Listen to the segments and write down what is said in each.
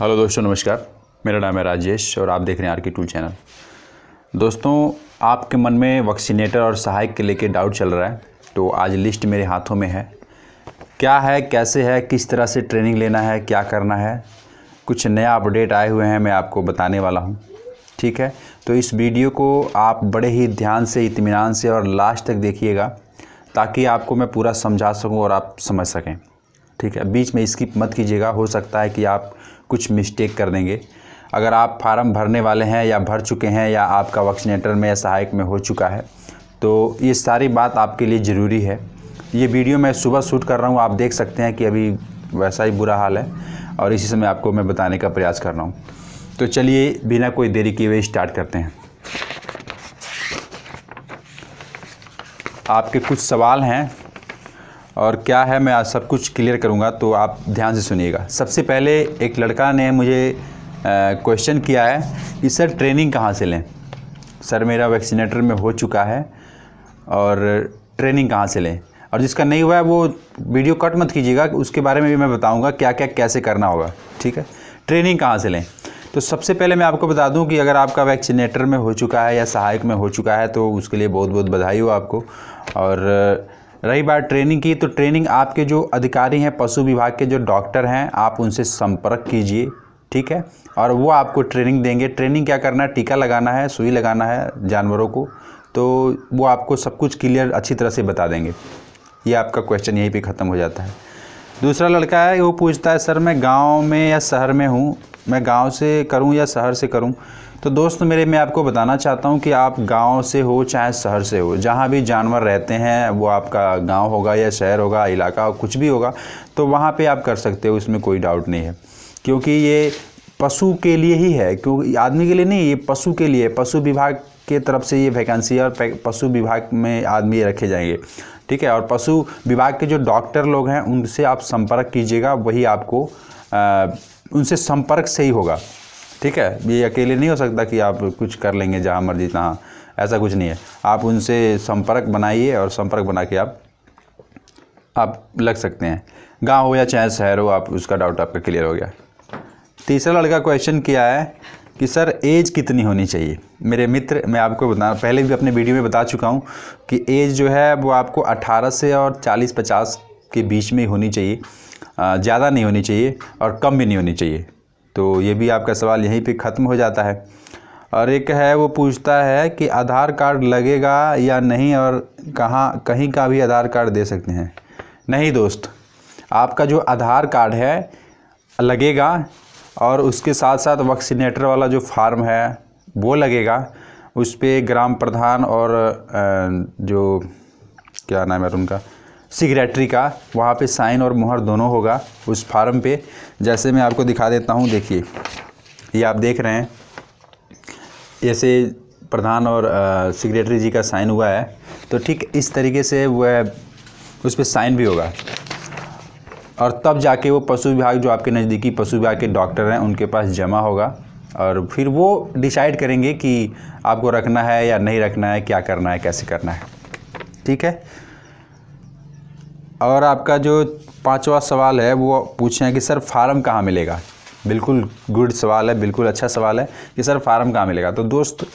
hello दोस्तों नमस्कार मेरा नाम है राजेश और आप देख रहे हैं आर के टूल चैनल दोस्तों आपके मन में वैक्सीनेटर और सहायक के लेके डाउट चल रहा है तो आज लिस्ट मेरे हाथों में है क्या है कैसे है किस तरह से ट्रेनिंग लेना है क्या करना है कुछ नया अपडेट आए हुए हैं मैं आपको बताने वाला हूँ ठीक है तो इस वीडियो को आप बड़े ही ध्यान से इतमान से और लास्ट तक देखिएगा ताकि आपको मैं पूरा समझा सकूँ और आप समझ सकें ठीक है बीच में स्किप मत कीजिएगा हो सकता है कि आप कुछ मिस्टेक कर देंगे अगर आप फार्म भरने वाले हैं या भर चुके हैं या आपका वैक्सीनेटर में या सहायक में हो चुका है तो ये सारी बात आपके लिए ज़रूरी है ये वीडियो मैं सुबह शूट कर रहा हूँ आप देख सकते हैं कि अभी वैसा ही बुरा हाल है और इसी समय आपको मैं बताने का प्रयास कर रहा हूँ तो चलिए बिना कोई देरी किए हुए स्टार्ट करते हैं आपके कुछ सवाल हैं और क्या है मैं आज सब कुछ क्लियर करूँगा तो आप ध्यान से सुनिएगा सबसे पहले एक लड़का ने मुझे क्वेश्चन किया है कि सर ट्रेनिंग कहाँ से लें सर मेरा वैक्सीनेटर में हो चुका है और ट्रेनिंग कहाँ से लें और जिसका नहीं हुआ है वो वीडियो कट मत कीजिएगा उसके बारे में भी मैं बताऊँगा क्या क्या कैसे करना होगा ठीक है ट्रेनिंग कहाँ से लें तो सबसे पहले मैं आपको बता दूं कि अगर आपका वैक्सीनेटर में हो चुका है या सहायक में हो चुका है तो उसके लिए बहुत बहुत बधाई हो आपको और रही बात ट्रेनिंग की तो ट्रेनिंग आपके जो अधिकारी हैं पशु विभाग के जो डॉक्टर हैं आप उनसे संपर्क कीजिए ठीक है और वो आपको ट्रेनिंग देंगे ट्रेनिंग क्या करना है टीका लगाना है सुई लगाना है जानवरों को तो वो आपको सब कुछ क्लियर अच्छी तरह से बता देंगे ये आपका क्वेश्चन यहीं पे ख़त्म हो जाता है दूसरा लड़का है वो पूछता है सर मैं गांव में या शहर में हूँ मैं गांव से करूँ या शहर से करूँ तो दोस्तों मेरे मैं आपको बताना चाहता हूँ कि आप गांव से हो चाहे शहर से हो जहाँ भी जानवर रहते हैं वो आपका गांव होगा या शहर होगा इलाका हो कुछ भी होगा तो वहाँ पे आप कर सकते हो इसमें कोई डाउट नहीं है क्योंकि ये पशु के लिए ही है क्योंकि आदमी के लिए नहीं ये पशु के लिए पशु विभाग के तरफ से ये वैकेंसी और पशु विभाग में आदमी रखे जाएंगे ठीक है और पशु विभाग के जो डॉक्टर लोग हैं उनसे आप संपर्क कीजिएगा वही आपको आ, उनसे संपर्क से ही होगा ठीक है ये अकेले नहीं हो सकता कि आप कुछ कर लेंगे जहाँ मर्जी तहाँ ऐसा कुछ नहीं है आप उनसे संपर्क बनाइए और संपर्क बना के आप आप लग सकते हैं गांव हो या चाहे शहर हो आप उसका डाउट आपका क्लियर हो गया तीसरा लड़का क्वेश्चन किया है कि सर एज कितनी होनी चाहिए मेरे मित्र मैं आपको बता पहले भी अपने वीडियो में बता चुका हूँ कि एज जो है वो आपको 18 से और 40-50 के बीच में होनी चाहिए ज़्यादा नहीं होनी चाहिए और कम भी नहीं होनी चाहिए तो ये भी आपका सवाल यहीं पे ख़त्म हो जाता है और एक है वो पूछता है कि आधार कार्ड लगेगा या नहीं और कहाँ कहीं का भी आधार कार्ड दे सकते हैं नहीं दोस्त आपका जो आधार कार्ड है लगेगा और उसके साथ साथ वैक्सीनेटर वाला जो फार्म है वो लगेगा उस पर ग्राम प्रधान और जो क्या नाम है उनका सिग्रेटरी का वहाँ पे साइन और मोहर दोनों होगा उस फार्म पे जैसे मैं आपको दिखा देता हूँ देखिए ये आप देख रहे हैं जैसे प्रधान और सिक्रेटरी जी का साइन हुआ है तो ठीक इस तरीके से वह उस पर साइन भी होगा और तब जाके वो पशु विभाग जो आपके नज़दीकी पशु विभाग के डॉक्टर हैं उनके पास जमा होगा और फिर वो डिसाइड करेंगे कि आपको रखना है या नहीं रखना है क्या करना है कैसे करना है ठीक है और आपका जो पांचवा सवाल है वो पूछे हैं कि सर फार्म कहाँ मिलेगा बिल्कुल गुड सवाल है बिल्कुल अच्छा सवाल है कि सर फार्म कहाँ मिलेगा तो दोस्त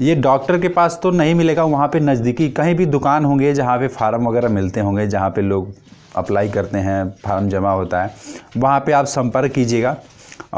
ये डॉक्टर के पास तो नहीं मिलेगा वहाँ पे नज़दीकी कहीं भी दुकान होंगे जहाँ पे फार्म वगैरह मिलते होंगे जहाँ पे लोग अप्लाई करते हैं फार्म जमा होता है वहाँ पे आप संपर्क कीजिएगा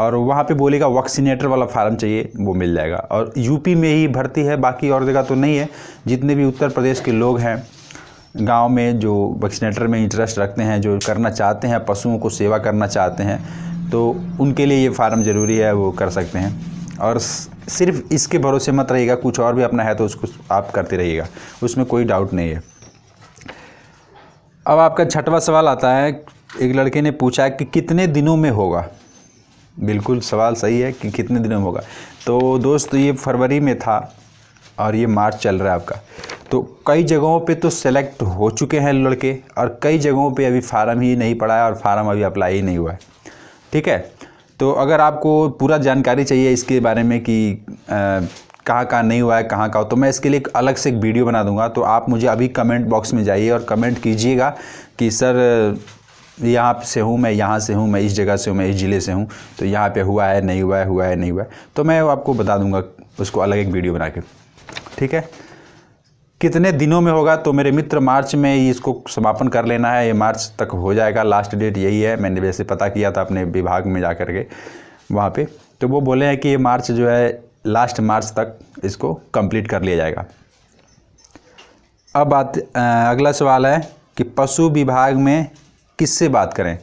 और वहाँ पे बोलेगा वैक्सीनेटर वाला फार्म चाहिए वो मिल जाएगा और यूपी में ही भर्ती है बाकी और जगह तो नहीं है जितने भी उत्तर प्रदेश के लोग हैं गांव में जो वैक्सीनेटर में इंटरेस्ट रखते हैं जो करना चाहते हैं पशुओं को सेवा करना चाहते हैं तो उनके लिए ये फार्म ज़रूरी है वो कर सकते हैं और सिर्फ इसके भरोसे मत रहिएगा कुछ और भी अपना है तो उसको आप करते रहिएगा उसमें कोई डाउट नहीं है अब आपका छठवा सवाल आता है एक लड़के ने पूछा कि कितने दिनों में होगा बिल्कुल सवाल सही है कि कितने दिनों में होगा तो दोस्त ये फरवरी में था और ये मार्च चल रहा है आपका तो कई जगहों पे तो सेलेक्ट हो चुके हैं लड़के और कई जगहों पे अभी फार्म ही नहीं पड़ा है और फार्म अभी अप्लाई ही नहीं हुआ है ठीक है तो अगर आपको पूरा जानकारी चाहिए इसके बारे में कि कहाँ कहाँ नहीं हुआ है कहाँ कहाँ तो मैं इसके लिए एक अलग से एक वीडियो बना दूंगा तो आप मुझे अभी कमेंट बॉक्स में जाइए और कमेंट कीजिएगा कि सर यहाँ से हूँ मैं यहाँ से हूँ मैं इस जगह से हूँ मैं इस ज़िले से हूँ तो यहाँ पे हुआ है नहीं हुआ है हुआ है नहीं हुआ है तो मैं आपको बता दूंगा उसको अलग एक वीडियो बना के ठीक है कितने दिनों में होगा तो मेरे मित्र मार्च में ही इसको समापन कर लेना है ये मार्च तक हो जाएगा लास्ट डेट यही है मैंने वैसे पता किया था अपने विभाग में जा कर के वहाँ पर तो वो बोले हैं कि ये मार्च जो है लास्ट मार्च तक इसको कंप्लीट कर लिया जाएगा अब बात अगला सवाल है कि पशु विभाग में किससे बात करें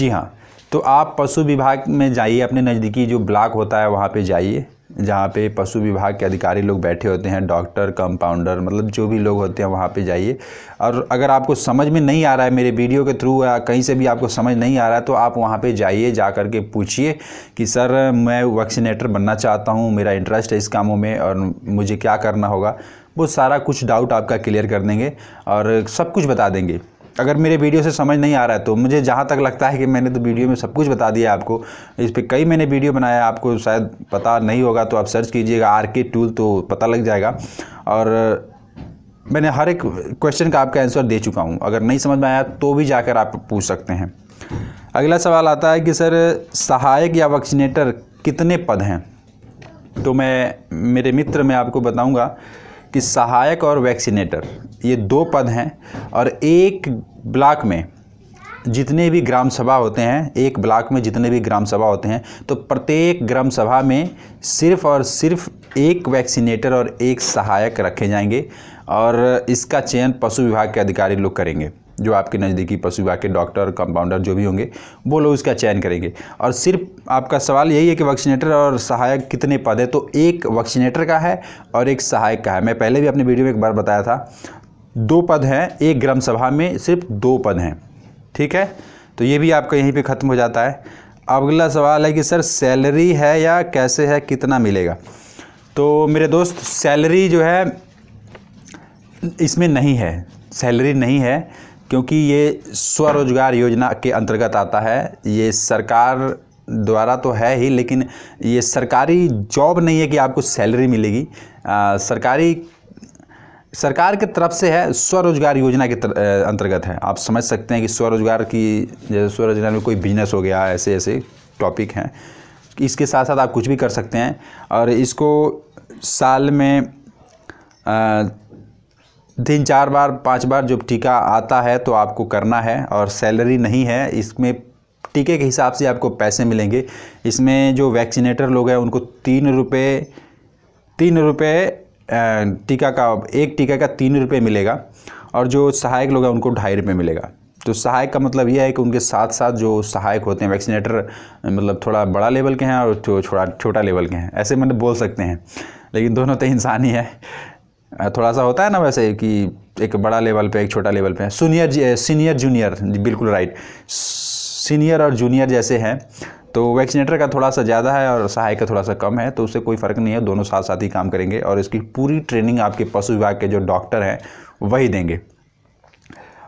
जी हाँ तो आप पशु विभाग में जाइए अपने नज़दीकी जो ब्लॉक होता है वहाँ पे जाइए जहाँ पे पशु विभाग के अधिकारी लोग बैठे होते हैं डॉक्टर कंपाउंडर मतलब जो भी लोग होते हैं वहाँ पे जाइए और अगर आपको समझ में नहीं आ रहा है मेरे वीडियो के थ्रू या कहीं से भी आपको समझ नहीं आ रहा है तो आप वहाँ पे जाइए जा कर के पूछिए कि सर मैं वैक्सीनेटर बनना चाहता हूँ मेरा इंटरेस्ट है इस कामों में और मुझे क्या करना होगा वो सारा कुछ डाउट आपका क्लियर कर देंगे और सब कुछ बता देंगे अगर मेरे वीडियो से समझ नहीं आ रहा है तो मुझे जहाँ तक लगता है कि मैंने तो वीडियो में सब कुछ बता दिया आपको इस पर कई मैंने वीडियो बनाया आपको शायद पता नहीं होगा तो आप सर्च कीजिएगा आर के टूल तो पता लग जाएगा और मैंने हर एक क्वेश्चन का आपका आंसर दे चुका हूँ अगर नहीं समझ में आया तो भी जाकर आप पूछ सकते हैं अगला सवाल आता है कि सर सहायक या वैक्सीनेटर कितने पद हैं तो मैं मेरे मित्र मैं आपको बताऊँगा कि सहायक और वैक्सीनेटर ये दो पद हैं और एक ब्लॉक में जितने भी ग्राम सभा होते हैं एक ब्लॉक में जितने भी ग्राम सभा होते हैं तो प्रत्येक ग्राम सभा में सिर्फ और सिर्फ एक वैक्सीनेटर और एक सहायक रखे जाएंगे और इसका चयन पशु विभाग के अधिकारी लोग करेंगे जो आपके नज़दीकी पशु विभाग के डॉक्टर कंपाउंडर जो भी होंगे वो लोग इसका चयन करेंगे और सिर्फ आपका सवाल यही है कि वैक्सीनेटर और सहायक कितने पद है तो एक वैक्सीनेटर का है और एक सहायक का है मैं पहले भी अपने वीडियो में एक बार बताया था दो पद हैं एक ग्राम सभा में सिर्फ दो पद हैं ठीक है तो ये भी आपका यहीं पर ख़त्म हो जाता है अगला सवाल है कि सर सैलरी है या कैसे है कितना मिलेगा तो मेरे दोस्त सैलरी जो है इसमें नहीं है सैलरी नहीं है क्योंकि ये स्वरोजगार योजना के अंतर्गत आता है ये सरकार द्वारा तो है ही लेकिन ये सरकारी जॉब नहीं है कि आपको सैलरी मिलेगी आ, सरकारी सरकार के तरफ से है स्वरोजगार योजना के अंतर्गत है आप समझ सकते हैं कि स्वरोजगार की जैसे स्वरोजगार में कोई बिजनेस हो गया ऐसे ऐसे टॉपिक हैं इसके साथ साथ आप कुछ भी कर सकते हैं और इसको साल में आ, तीन चार बार पांच बार जब टीका आता है तो आपको करना है और सैलरी नहीं है इसमें टीके के हिसाब से आपको पैसे मिलेंगे इसमें जो वैक्सीनेटर लोग हैं उनको तीन रुपये तीन रुपये टीका का एक टीका का तीन रुपये मिलेगा और जो सहायक लोग हैं उनको ढाई रुपये मिलेगा तो सहायक का मतलब यह है कि उनके साथ साथ जो सहायक होते हैं वैक्सीनेटर मतलब थोड़ा बड़ा लेवल के हैं और थोड़ा छोटा लेवल के हैं ऐसे मतलब बोल सकते हैं लेकिन दोनों तो इंसान ही है थोड़ा सा होता है ना वैसे कि एक बड़ा लेवल पे एक छोटा लेवल पे सीनियर सीनियर जूनियर बिल्कुल राइट सीनियर और जूनियर जैसे हैं तो वैक्सीनेटर का थोड़ा सा ज़्यादा है और सहायक का थोड़ा सा कम है तो उससे कोई फ़र्क नहीं है दोनों साथ साथ ही काम करेंगे और इसकी पूरी ट्रेनिंग आपके पशु विभाग के जो डॉक्टर हैं वही देंगे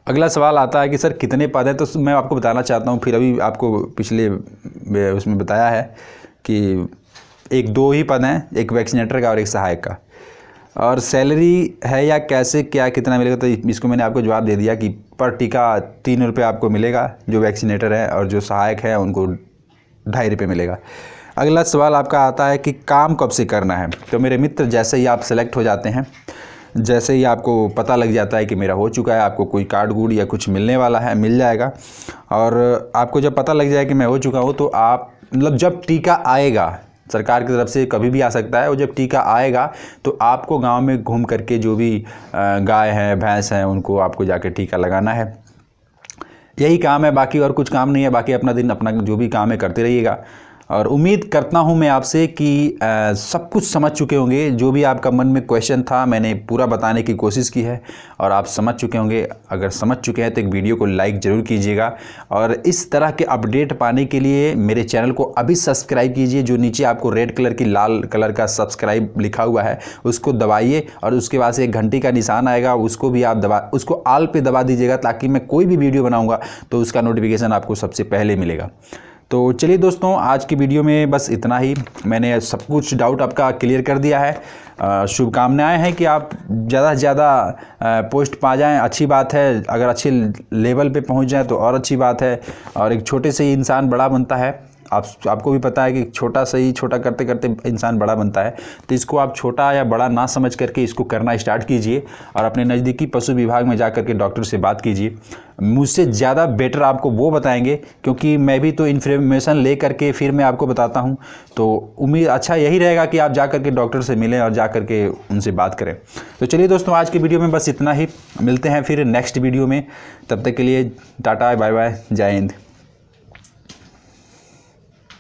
अगला सवाल आता है कि सर कितने पद हैं तो मैं आपको बताना चाहता हूँ फिर अभी आपको पिछले उसमें बताया है कि एक दो ही पद हैं एक वैक्सीनेटर का और एक सहायक का और सैलरी है या कैसे क्या कितना मिलेगा तो इसको मैंने आपको जवाब दे दिया कि पर टीका तीन रुपये आपको मिलेगा जो वैक्सीनेटर है और जो सहायक है उनको ढाई रुपये मिलेगा अगला सवाल आपका आता है कि काम कब से करना है तो मेरे मित्र जैसे ही आप सेलेक्ट हो जाते हैं जैसे ही आपको पता लग जाता है कि मेरा हो चुका है आपको कोई कार्ड गूड या कुछ मिलने वाला है मिल जाएगा और आपको जब पता लग जाए कि मैं हो चुका हूँ तो आप मतलब जब टीका आएगा सरकार की तरफ से कभी भी आ सकता है और जब टीका आएगा तो आपको गांव में घूम करके जो भी गाय हैं भैंस हैं उनको आपको जाके टीका लगाना है यही काम है बाकी और कुछ काम नहीं है बाकी अपना दिन अपना जो भी काम है करते रहिएगा और उम्मीद करता हूं मैं आपसे कि आ, सब कुछ समझ चुके होंगे जो भी आपका मन में क्वेश्चन था मैंने पूरा बताने की कोशिश की है और आप समझ चुके होंगे अगर समझ चुके हैं तो एक वीडियो को लाइक ज़रूर कीजिएगा और इस तरह के अपडेट पाने के लिए मेरे चैनल को अभी सब्सक्राइब कीजिए जो नीचे आपको रेड कलर की लाल कलर का सब्सक्राइब लिखा हुआ है उसको दबाइए और उसके बाद से एक घंटी का निशान आएगा उसको भी आप दबा उसको आल पर दबा दीजिएगा ताकि मैं कोई भी वीडियो बनाऊँगा तो उसका नोटिफिकेशन आपको सबसे पहले मिलेगा तो चलिए दोस्तों आज की वीडियो में बस इतना ही मैंने सब कुछ डाउट आपका क्लियर कर दिया है शुभकामनाएं हैं कि आप ज़्यादा से ज़्यादा पोस्ट पा जाएं अच्छी बात है अगर अच्छे लेवल पे पहुंच जाएं तो और अच्छी बात है और एक छोटे से इंसान बड़ा बनता है आप आपको भी पता है कि छोटा से ही छोटा करते करते इंसान बड़ा बनता है तो इसको आप छोटा या बड़ा ना समझ करके इसको करना स्टार्ट कीजिए और अपने नज़दीकी पशु विभाग में जा करके डॉक्टर से बात कीजिए मुझसे ज़्यादा बेटर आपको वो बताएंगे क्योंकि मैं भी तो इन्फॉर्मेशन ले करके फिर मैं आपको बताता हूँ तो उम्मीद अच्छा यही रहेगा कि आप जा करके डॉक्टर से मिलें और जा करके उनसे बात करें तो चलिए दोस्तों आज के वीडियो में बस इतना ही मिलते हैं फिर नेक्स्ट वीडियो में तब तक के लिए टाटा बाय बाय जय हिंद